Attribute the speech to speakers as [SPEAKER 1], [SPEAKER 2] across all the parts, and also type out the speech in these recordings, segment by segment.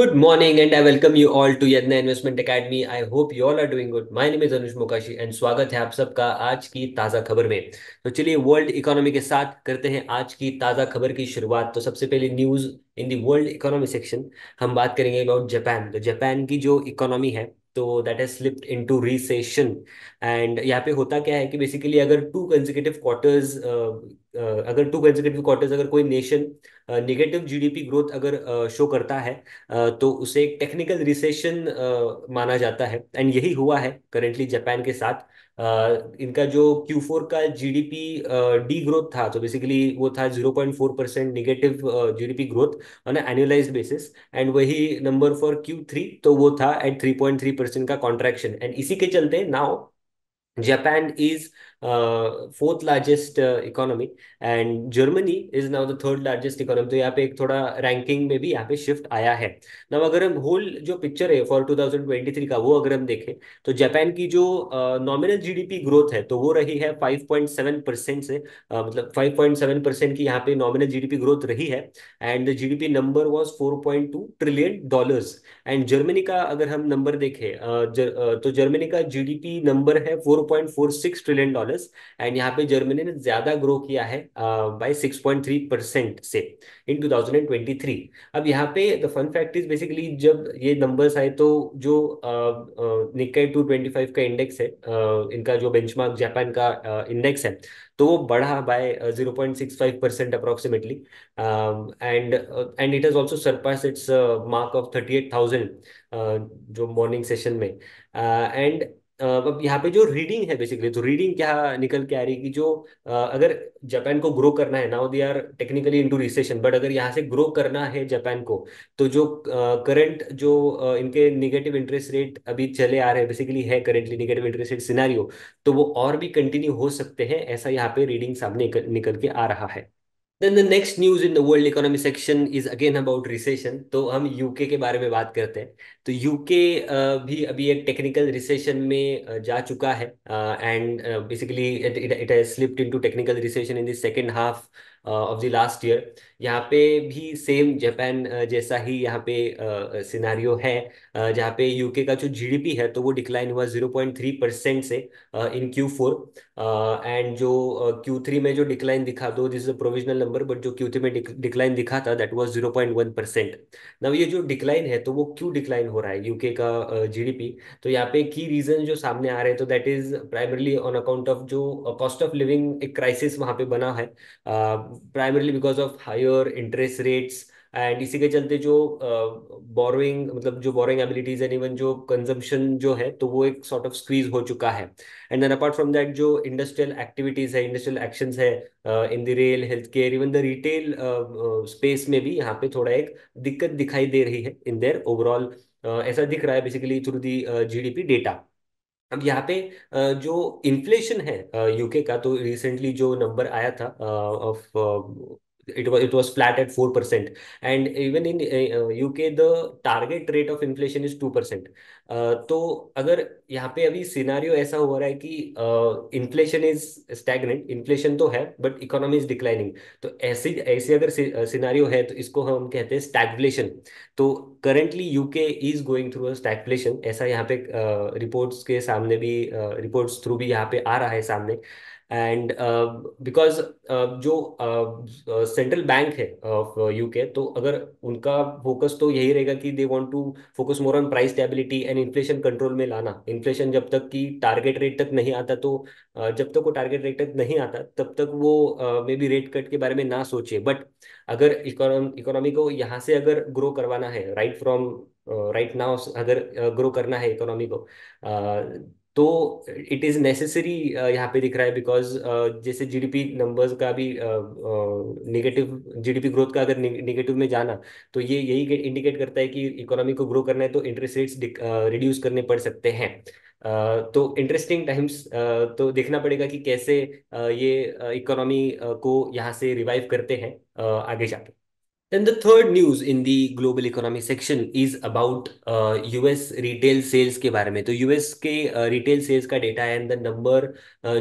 [SPEAKER 1] Good morning, and I welcome you all to Yadna Investment Academy. I hope you all are doing good My name is Anush Mokashi and स्वागत है आप सबका आज की ताज़ा खबर में तो चलिए वर्ल्ड इकोनॉमी के साथ करते हैं आज की ताज़ा खबर की शुरुआत तो सबसे पहले news in the world economy section हम बात करेंगे अबाउट जापान तो जापान की जो इकोनॉमी है तो that has slipped into recession and यहाँ पे होता क्या है कि बेसिकली अगर टू कंजिकेटिव क्वार्टर्स अगर टू कंजिकेटिव क्वार्टर्स अगर कोई नेशन नेगेटिव जीडीपी ग्रोथ अगर शो uh, करता है uh, तो उसे एक टेक्निकल रिसेशन uh, माना जाता है एंड यही हुआ है करेंटली जापान के साथ इनका जो क्यू फोर का जीडीपी डी ग्रोथ था तो बेसिकली वो था zero point four percent negative GDP growth on annualise basis and वही नंबर फॉर क्यू थ्री तो वो था at three point three percent का कॉन्ट्रैक्शन एंड इसी के चलते now Japan is fourth largest economy and Germany is now the third largest economy तो यहाँ पे एक थोड़ा रैंकिंग में भी यहाँ पे शिफ्ट आया है ना अगर हम होल जो पिक्चर है फॉर 2023 का वो अगर हम देखें तो जापान की जो नॉमिनल जीडीपी ग्रोथ है तो वो रही है 5.7 परसेंट से uh, मतलब 5.7 परसेंट की यहाँ पे नॉमिनल जीडीपी ग्रोथ रही है and the GDP number was 4.2 trillion dollar and Germany का अगर हम नंबर देखें uh, जर, uh, तो जर्मनी का जीडीपी नंबर है 4.46 ट्रिलियन डॉलर डॉलर्स एंड यहाँ पे जर्मनी ने ज्यादा ग्रो किया है by six point three percent से in two thousand and twenty three अब यहाँ पे the fun fact is basically जब ये नंबर्स आए तो जो निकाय टू ट्वेंटी फाइव का इंडेक्स है uh, इनका जो बेंच जापान का इंडेक्स uh, है तो वो बढ़ा by zero point six five percent approximately and and it has also surpass its mark of thirty eight thousand जो मॉर्निंग सेशन में एंड uh, अब यहाँ पे जो रीडिंग है बेसिकली तो रीडिंग क्या निकल के आ रही है कि जो अगर जापान को ग्रो करना है now they are technically into recession but अगर यहाँ से ग्रो करना है जापान को तो जो करंट जो इनके निगेटिव इंटरेस्ट रेट अभी चले आ रहे हैं बेसिकली है currently negative interest rate scenario तो वो और भी कंटिन्यू हो सकते हैं ऐसा यहाँ पे रीडिंग सामने निकल के आ रहा है then the next news in the world economy section is again about recession तो हम यूके के बारे में बात करते हैं तो यूके भी अभी एक टेक्निकल रिसेशन में जा चुका है and basically it it has slipped into technical recession in the second half of the last year यहाँ पे भी सेम जापान जैसा ही यहाँ पे सिनारियो है जहाँ पे यूके का जो जीडीपी है तो वो डिक्लाइन हुआ जीरो पॉइंट थ्री परसेंट से इन क्यू फोर एंड जो क्यू थ्री में जो डिक्लाइन दिखा दो this is a provisional number but जो क्यू थ्री में डिक्लाइन दिखा था that was zero point one percent now ये जो डिक्लाइन है तो वो क्यों डिक्लाइन हो रहा है यूके का जीडीपी तो यहाँ पे की रीजन जो सामने आ रहे हैं तो that is primarily on account of जो कॉस्ट ऑफ लिविंग एक क्राइसिस वहाँ पे बना है primarily because of higher higher interest rates and इसी के चलते जो बोरोइंग uh, मतलब जो बोरोइंग एबिलिटीज एंड इवन जो कंजम्पशन जो है तो वो एक सॉर्ट ऑफ स्क्वीज हो चुका है and then apart from that जो इंडस्ट्रियल एक्टिविटीज है इंडस्ट्रियल एक्शंस है in the rail health care even the retail space में भी यहाँ पे थोड़ा एक दिक्कत दिखाई दे रही है इन देयर ओवरऑल ऐसा दिख रहा है basically through the G D P data अब यहाँ पे जो इन्फ्लेशन है यूके का तो रिसेंटली जो नंबर आया था of it was it was flat at 4% and even in uh, uk the target rate of inflation is 2% तो अगर यहाँ पे अभी सिनारियो ऐसा हो रहा है कि इन्फ्लेशन इज स्टैगनेंट इन्फ्लेशन तो है बट इकोनॉमी इज डिक्लाइनिंग तो ऐसे ऐसे अगर सिनारियो है तो इसको हम कहते हैं स्टैगफ्लेशन तो currently UK is going through a stagflation ऐसा यहाँ पे रिपोर्ट्स के सामने भी रिपोर्ट्स थ्रू भी यहाँ पे आ रहा है सामने एंड बिकॉज uh, uh, जो सेंट्रल uh, बैंक है ऑफ यूके तो अगर उनका फोकस तो यही रहेगा कि they want to focus more on price stability and inflation control में लाना इन्फ्लेशन जब तक कि टारगेट रेट तक नहीं आता तो जब तक वो टारगेट रेट तक नहीं आता तब तक वो मे बी रेट कट के बारे में ना सोचे बट अगर इकोनॉमी को यहाँ से अगर ग्रो करवाना है राइट फ्रॉम राइट नाउ अगर ग्रो करना है इकोनॉमी को तो इट इज़ नेसेसरी यहाँ पे दिख रहा है बिकॉज uh, जैसे जीडीपी नंबर्स का भी नेगेटिव जीडीपी ग्रोथ का अगर नेगेटिव में जाना तो ये यही इंडिकेट करता है कि इकोनॉमी को ग्रो करना है तो इंटरेस्ट रेट्स रिड्यूस करने पड़ सकते हैं uh, तो इंटरेस्टिंग टाइम्स uh, तो देखना पड़ेगा कि कैसे uh, ये इकोनॉमी uh, uh, को यहाँ से रिवाइव करते हैं आगे जाके Then the third news in the global economy section is about US retail sales के बारे में तो यूएस के रिटेल uh, सेल्स का डेटा है एंड द नंबर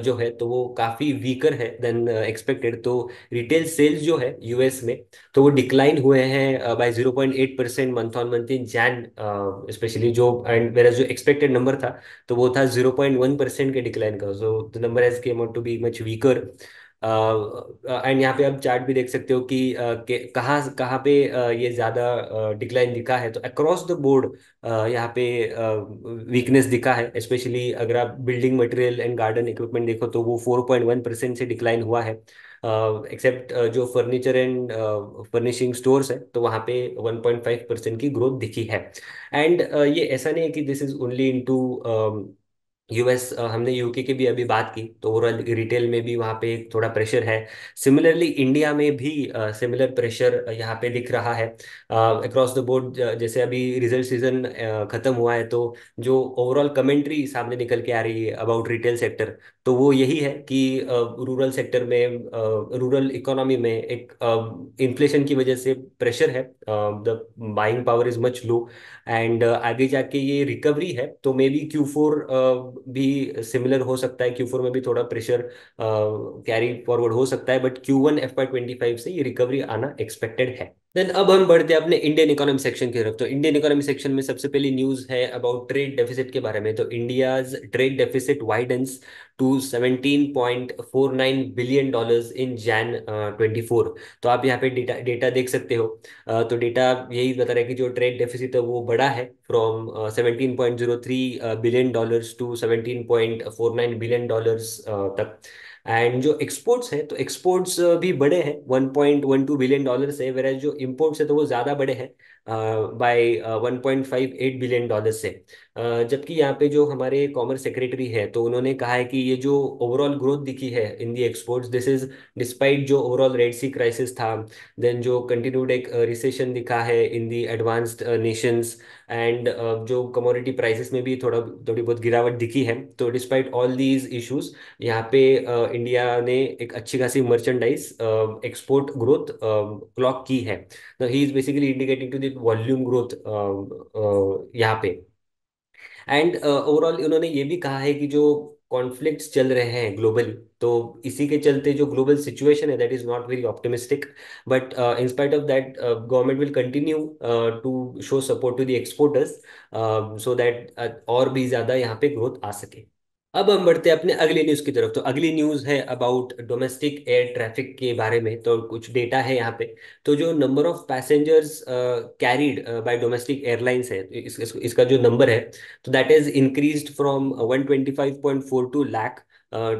[SPEAKER 1] जो है तो वो काफ़ी वीकर है देन एक्सपेक्टेड uh, तो रिटेल सेल्स जो है यूएस में तो वो डिक्लाइन हुए हैं by zero point eight percent month on month in Jan specially जो एंड मेरा जो एक्सपेक्टेड नंबर था तो वो था जीरो पॉइंट वन परसेंट के डिक्लाइन का so the number has came out to be much weaker and यहाँ पे आप चार्ट भी देख सकते हो कि कहाँ कहाँ पे ये ज़्यादा डिक्लाइन दिखा है तो अक्रॉस द बोर्ड यहाँ पे वीकनेस दिखा है स्पेशली अगर आप building material and garden equipment देखो तो वो फोर पॉइंट वन परसेंट से डिक्लाइन हुआ है एक्सेप्ट जो फर्नीचर एंड फर्निशिंग स्टोर्स है तो वहाँ पे 1.5 परसेंट की ग्रोथ दिखी है एंड ये ऐसा नहीं है कि this is only in to US हमने यूके की भी अभी बात की तो ओवरऑल रिटेल में भी वहाँ पे थोड़ा प्रेशर है सिमिलरली इंडिया में भी सिमिलर प्रेशर यहाँ पे दिख रहा है अक्रॉस द बोर्ड जैसे अभी रिजल्ट सीजन खत्म हुआ है तो जो ओवरऑल कमेंट्री सामने निकल के आ रही है अबाउट रिटेल सेक्टर तो वो यही है कि रूरल सेक्टर में रूरल इकोनॉमी में एक इन्फ्लेशन की वजह से प्रेशर है the buying power is much low and uh, आगे जाके ये रिकवरी है तो मे बी क्यू फोर भी सिमिलर हो सकता है क्यू फोर में भी थोड़ा प्रेशर कैरी फॉरवर्ड हो सकता है but Q one F Y twenty five से ये रिकवरी आना एक्सपेक्टेड है देन अब हम बढ़ते हैं अपने इंडियन इकोनॉमी सेक्शन की तरफ तो इंडियन इकोनॉमी सेक्शन में सबसे पहली न्यूज है अबाउट ट्रेड डेफिसिट के बारे में तो India trade deficit widens to 17.49 billion dollars in Jan 24 तो आप यहाँ पे डेटा डेटा देख सकते हो uh, तो डेटा यही बता रहा है कि जो ट्रेड डेफिसिट है वो बड़ा है from seventeen point zero three billion dollars to seventeen point four nine billion dollars तक एंड जो एक्सपोर्ट्स है तो एक्सपोर्ट्स भी बड़े हैं one point one two billion dollar है वेराज जो इम्पोर्ट्स है तो वो ज़्यादा बड़े हैं बाय 1.58 बिलियन डॉलर से जबकि यहाँ पे जो हमारे कॉमर्स सेक्रेटरी है तो उन्होंने कहा है कि ये जो ओवरऑल ग्रोथ दिखी है in the exports this is despite जो ओवरऑल रेड सी क्राइसिस था देन जो कंटिन्यूड एक रिसेशन दिखा है in the advanced nations and जो कमोडिटी प्राइसेस में भी थोड़ा थोड़ी बहुत गिरावट दिखी है तो डिस्पाइट ऑल दीज इशूज यहाँ पे uh, इंडिया ने एक अच्छी खासी मर्चेंडाइज एक्सपोर्ट ग्रोथ क्लॉक की है he is basically indicating to the volume growth uh, uh, यहाँ पे एंड ओवरऑल uh, इन्होंने ये भी कहा है कि जो कॉन्फ्लिक्ट्स चल रहे हैं ग्लोबली तो इसी के चलते जो ग्लोबल सिचुएशन है that is not very optimistic but in spite of that government will continue to show support to the exporters so that और भी ज़्यादा यहाँ पे ग्रोथ आ सके अब हम बढ़ते हैं अपने अगली न्यूज की तरफ तो अगली न्यूज है अबाउट डोमेस्टिक एयर ट्रैफिक के बारे में तो कुछ डेटा है यहाँ पे तो जो number of passengers carried by domestic airlines है इस, इस, इसका जो नंबर है तो that is increase from one twenty five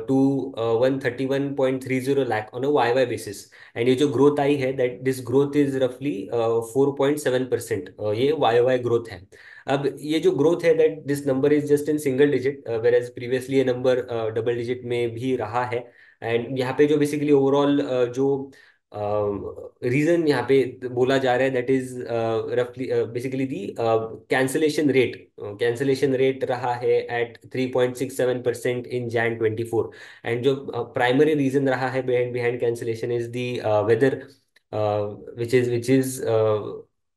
[SPEAKER 1] to one thirty one point three zero lakh on a Y Y basis and ये जो ग्रोथ आई है दैट दिस ग्रोथ इज रफली फोर पॉइंट सेवन परसेंट ये वाई वाई ग्रोथ है अब ये जो ग्रोथ है that this number is just in single digit whereas previously ये नंबर डबल डिजिट में भी रहा है एंड यहाँ पे जो बेसिकली ओवरऑल uh, जो रीजन um, uh, यहाँ पे बोला जा रहा है दैट इज रफली basically the cancellation rate cancellation rate रहा है at three point six seven percent in Jan twenty four and जो प्राइमरी uh, रीजन रहा है behind behind cancellation is the weather which is which is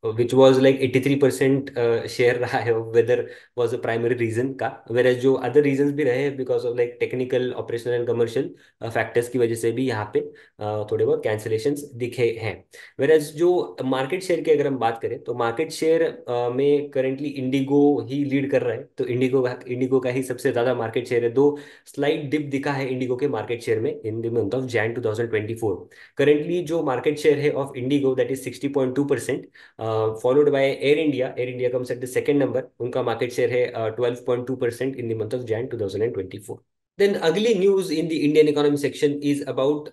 [SPEAKER 1] which was like 83% uh, share raha hai whether was the primary reason ka whereas jo other reasons bhi rahe because of like technical operational and commercial uh, factors ki wajah se bhi yahan pe uh, thode bahut cancellations dikhe hain whereas jo market share ki agar hum baat kare to market share uh, mein currently Indigo hi lead kar raha hai to Indigo Indigo ka hi sabse zyada market share hai do slight dip dikha hai Indigo ke market share mein in the month of Jan 2024 currently jo market share hai of Indigo that is 60.2% uh, followed by Air India Air India comes at the second number उनका market share है twelve point two percent in the month of Jan two thousand and twenty four then अगली news in the Indian economy section is about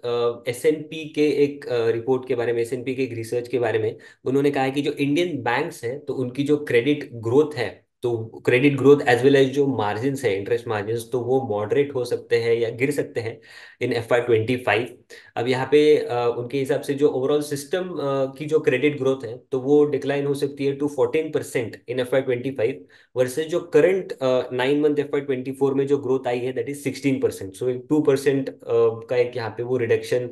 [SPEAKER 1] S and P के एक report uh, के बारे में S and P के एक research के बारे में उन्होंने कहा है कि जो इंडियन बैंक्स हैं तो उनकी जो क्रेडिट ग्रोथ है तो credit growth as well as जो मार्जिन है इंटरेस्ट मार्जिन तो वो मॉडरेट हो सकते हैं या गिर सकते हैं in F Y twenty five अब यहाँ पे आ, उनके हिसाब से जो ओवरऑल सिस्टम की जो क्रेडिट ग्रोथ है तो वो डिक्लाइन हो सकती है to fourteen percent in F Y twenty five versus जो current nine month F Y twenty four में जो ग्रोथ आई है that is sixteen percent so two percent का एक यहाँ पे वो रिडक्शन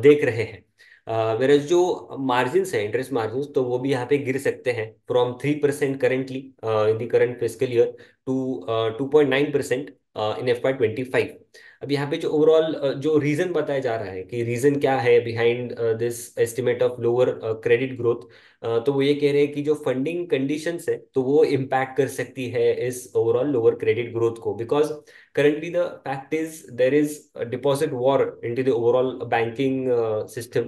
[SPEAKER 1] देख रहे हैं वेर जो मार्जिन है इंटरेस्ट मार्जिन तो वो भी यहाँ पे गिर सकते हैं from three percent currently in the current physical year to two point nine percent in F Y twenty five अब यहाँ पे जो ओवरऑल uh, जो रीजन बताया जा रहा है कि रीजन क्या है behind this estimate of lower credit growth तो वो ये कह रहे हैं कि जो फंडिंग कंडीशन है तो वो इम्पैक्ट कर सकती है इस ओवरऑल लोअर क्रेडिट ग्रोथ को because currently the fact is there is a war in to the overall banking uh,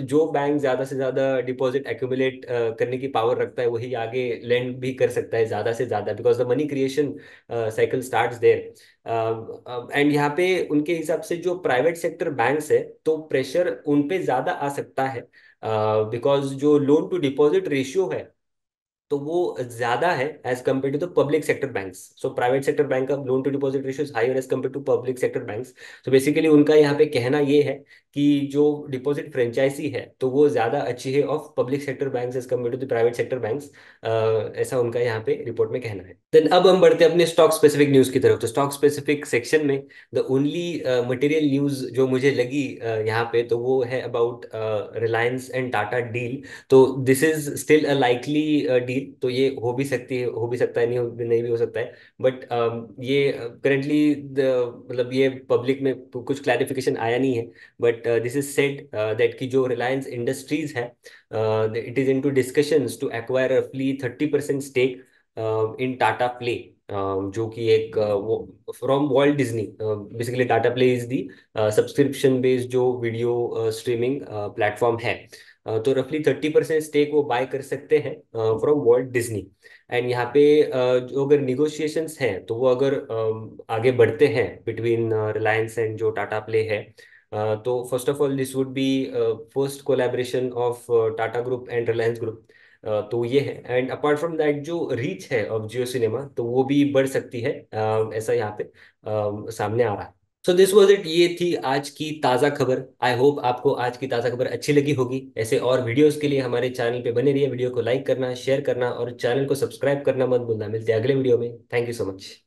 [SPEAKER 1] जो बैंक ज्यादा से ज्यादा डिपॉजिट एक्यूमुलेट करने की पावर रखता है वही आगे लैंड भी कर सकता है ज्यादा से ज्यादा because the money creation cycle start there and यहाँ पे उनके हिसाब से जो प्राइवेट सेक्टर बैंक्स है तो प्रेशर उन पे ज्यादा आ सकता है uh, बिकॉज uh, जो लोन टू डिपॉजिट रेशियो है तो वो ज्यादा है as compared to the public sector bank so private sector bank का loan to deposit ratio is higher as compared to public sector bank तो बेसिकली उनका यहाँ पे कहना ये है कि जो डिपॉजिट फ्रेंचाइजी है तो वो ज्यादा अच्छी है of public sector bank as compared to the private sector bank ऐसा उनका यहाँ पे रिपोर्ट में कहना है देन अब हम बढ़ते हैं अपने स्टॉक स्पेसिफिक न्यूज की तरफ तो स्टॉक स्पेसिफिक सेक्शन में द ओनली मटेरियल न्यूज जो मुझे लगी uh, यहाँ पे तो वो है about Reliance and Tata deal तो this is still a likely deal deal तो ये हो भी सकती है हो भी सकता है नहीं हो नहीं भी हो सकता है बट um, ये करेंटली uh, मतलब ये पब्लिक में कुछ क्लैरिफिकेशन आया नहीं है but this is said that कि जो रिलायंस इंडस्ट्रीज है it is in to discussions to acquire रफली thirty percent stake in Tata Play जो कि एक uh, वो from Walt Disney basically Tata Play is the subscription based जो वीडियो स्ट्रीमिंग प्लेटफॉर्म है तो रफली थर्टी परसेंट स्टेक वो बाय कर सकते हैं फ्रॉम वर्ल्ड डिज्नी एंड यहाँ पे जो अगर निगोशिएशंस हैं तो वो अगर आगे बढ़ते हैं बिटवीन रिलायंस एंड जो टाटा प्ले है तो first of all this would be first collaboration of Tata group and Reliance group तो ये है एंड अपार्ट फ्रॉम दैट जो रीच है ऑफ जियो सिनेमा तो वो भी बढ़ सकती है ऐसा यहाँ पे सामने आ रहा है सो दिस वॉज इट ये थी आज की ताज़ा खबर आई होप आपको आज की ताज़ा खबर अच्छी लगी होगी ऐसे और वीडियोस के लिए हमारे चैनल पे बने रहिए वीडियो को लाइक करना शेयर करना और चैनल को सब्सक्राइब करना मत भूलना मिलते हैं अगले वीडियो में थैंक यू सो मच